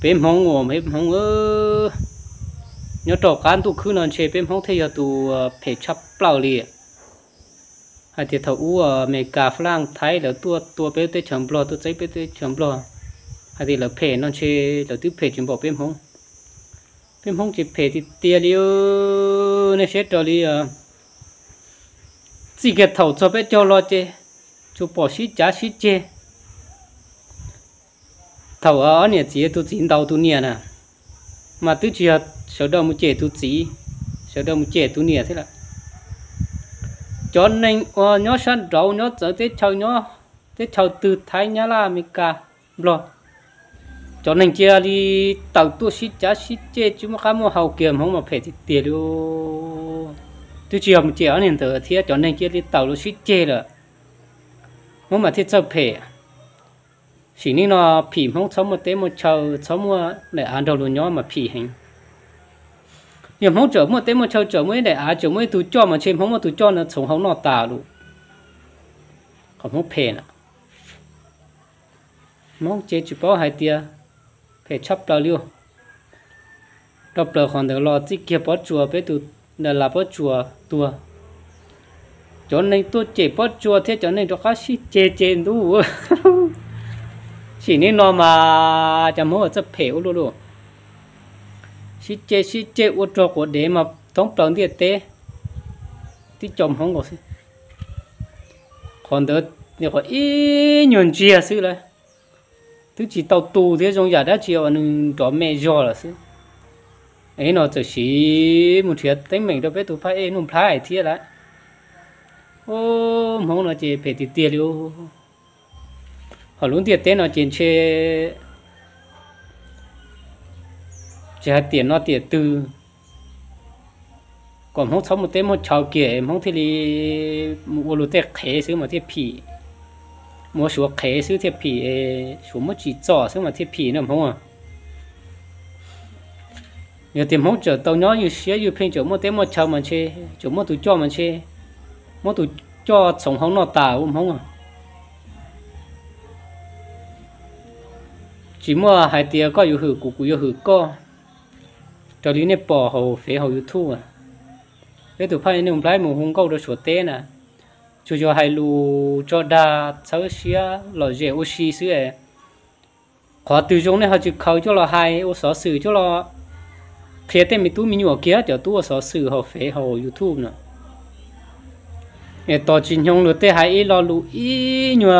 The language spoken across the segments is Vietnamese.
เป็มห้องโอมเป็มห้องเออยอดอกการตุคื้นอนเชเป็มห้องเทียตัวเพชชับเปล่าเลยอาจจะถ้าอู้เมกาฝรั่งไทยแล้วตัวตัวเป็เตชมปลอตัวใจเป็เตชมปลออาจจะเราเพนอนเชเราตัวเพชจงบอกเป็มห้อง เป็มห้องจะเพชที่เตียเลียในเชตดอลีอ่ะสิเกตเท่าจะไปจอรอเจจูปอชิจ้าชิเจ thầu ở nhà chị tôi chỉ đầu tôi nè nè mà tôi chỉ sở đầu một trẻ tôi chỉ sở đầu một trẻ tôi nè thế là cho nên ở ờ, nhớ sân đầu nhớ trở tới chầu nhớ tới chầu từ thái nhà là mình cả rồi cho nên kia đi tàu tôi sĩ chả sĩ chê chứ mà cá mua hậu kiềm không mà phải thì tiền luôn tôi chỉ một trẻ nhà thờ thế cho nên kia đi tàu tu sĩ chê là không mà thiết sơ phải chỉ nên là phì không sống một tế một chờ sống một để ăn đầu luôn nhó mà phì hình nhưng không chở một tế một chờ chở mới để ăn chở mới tụ cho mà chém không mà tụ cho nó sống không nó tà luôn còn không phê nữa mong chế chụp bao hai tia phê chấp đầu liu đầu đầu còn được lo chỉ kia bỏ chùa với tụ là là bỏ chùa tua cho nên tôi chế bỏ chùa thế cho nên cho các sĩ chế chế đủ chỉ nên nó mà chả muốn ở chấp hiểu luôn luôn xí chế xí chế ô trò của để mà thông trọng thì tê thì chồng không có gì còn đỡ nếu có ít nhuận chia xí này, thứ chỉ tàu tù thế trong giả đã chiều anh đó mẹ giò là xí ấy nó chỉ xí một chuyện tính mình đâu biết tụi phải ấy nó phải thì lại ô không nó chỉ phải tiền tiêu họ luôn tiệt tế nó trên chê chỉ hạt tiền nó tiệt từ, còn không sống một tế một chào kia không thể đi mua lúa tế khế xứ mà thiết phì mua số khế xứ thiết phì số một chỉ trò xứ mà thiết phì nữa không à nhiều tiền không chờ tàu nhỏ nhiều xe, nhiều pin chỗ một tế một chào mà chê chỗ một tụ cho mà chê một tụ cho sống không nó tà cũng không à chỉ mua hai tia có yêu hử cụ cụ yêu hử có cho lý này bỏ hồ phế hồ yêu thu à thế tụi phải nên lái mù hung câu được sửa tế nè, chú cho hai lu cho đa cháu xia lò dễ ô xi xứ à khó từ chúng này họ chỉ khâu cho lò hai ô sáu sử cho lò phía tên mình tu mình nhỏ kia cho tu ô sáu sử hồ phế hồ youtube nữa ต่อจินยงหรือเตหายอีรอลูอีนัว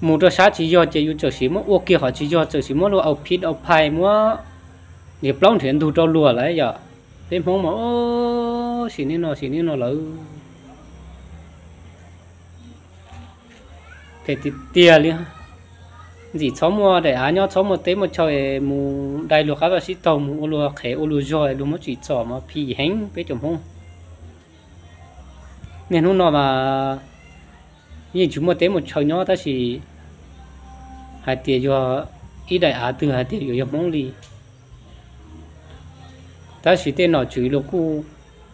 một cho sáng chỉ do chỉ yêu chơi xí mua ô kia họ chỉ do chơi xí mua luôn, ao pít ao phai mua nghiệp long thuyền thu cho lùa lại giờ tên phong mà ô xin nên nó xin nên nó lỡ thế thì tiền đi gì cháu mua để á nhau cháu mua tế một trời mù đại lục các bác sĩ tàu mù lùa khé ô lùa rồi lùa mất chỉ trỏ mà phi hánh biết chồng không nên hôm nào mà như chúng một thấy một chầu nhỏ ta chỉ hai tiền cho ít đại á từ hai tiền yếu mong li ta chỉ tên nó chửi lục cu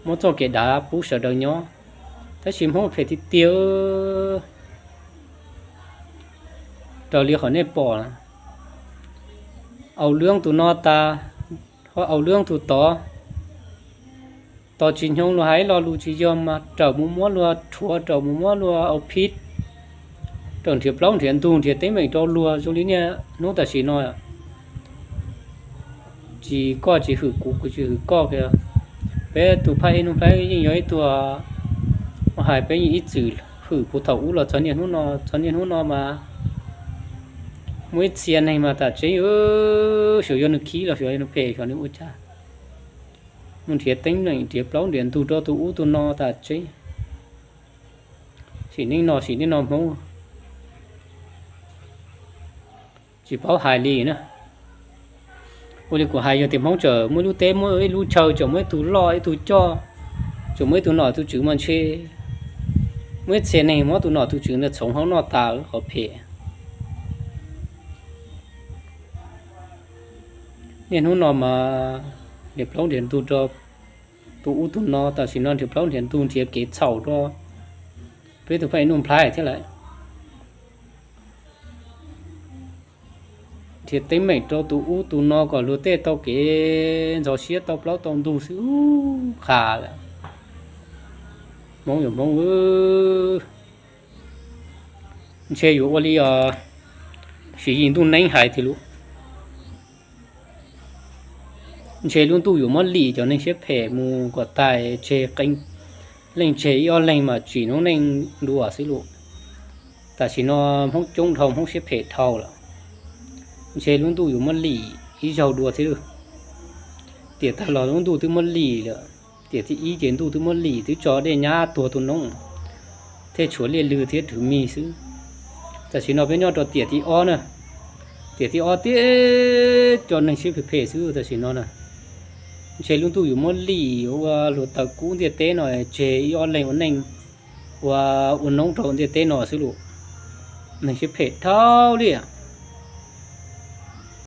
một chỗ cái đá bú sợ đầu nhỏ ta chỉ muốn phải thì tiêu đầu lý khỏi nếp bỏ là lương từ nó ta hoặc ẩu lương từ to to chính hông lo hay lo lù chỉ dòm mà trở mũ mõ lo chua trở mũ mõ lo ẩu phít thiệp thiệp long cho cho nha ta chỉ chỉ chỉ co hử hử hử kìa bé à. bé hại ít thảo u là mà 整天不浪天动天天没着路啊，这里呢弄得些那呀，几个几户古古几户个个，别都拍弄拍人有一多，我还别人一走户不头乌了，成天弄那成天弄那嘛。mỗi tiền này mà ta chế ơ sử dụng được khí là sử dụng được phê cho nên u cha mình thiệp tính này thiệp long điện tu cho tu u tu no ta chế chỉ nên nó chỉ nên nó không chỉ bảo hài lì nữa ôi đi của hài giờ thì mong chờ mỗi lúc té mỗi lúc chờ chờ mỗi tú lo tú cho chờ mỗi tú nọ tú chữ mà chơi mỗi xe này mỗi tú nọ tú chữ là sống không nọ ta khó phê nên hôm nọ mà đẹp lắm đến tu cho tu u tu nọ tao chỉ nọ đẹp lắm đến tu thì kế sầu cho bây giờ phải nôn phai thế lại thì tới mình cho tụ u tụ nó có lúa tê tao kế gió xía tao plau tao đủ sự khá là mong hiểu mong ước chế yếu oli à ờ, chỉ nhìn tụ nấy hải thì lú chế luôn tụ yếu mất lì cho nên chế phải mù của tài chế canh nên chế ở lên mà chỉ nó nên đủ à xí lú tại chỉ nó không trông thông không chế phải thầu là chế luôn đủ mất lì ý giàu đùa thế được tiệt thằng lò luôn tụi thứ mất lì nữa tiệt thì ý kiến tụi thứ mất lì thứ chó để nhà tua tuần nông thế chúa liền lừa thế thử mì xứ ta chỉ nói với nhau cho tiệt thì o nè tiệt thì o tiệt cho nên xíu phải phê xứ ta chỉ nói nè chế luôn đủ mất lì và luật tập cũng tiệt tế nói chế ý o lành vấn lành và uốn nông trộn tiệt tế nói xứ luôn này xíu phê thao đi à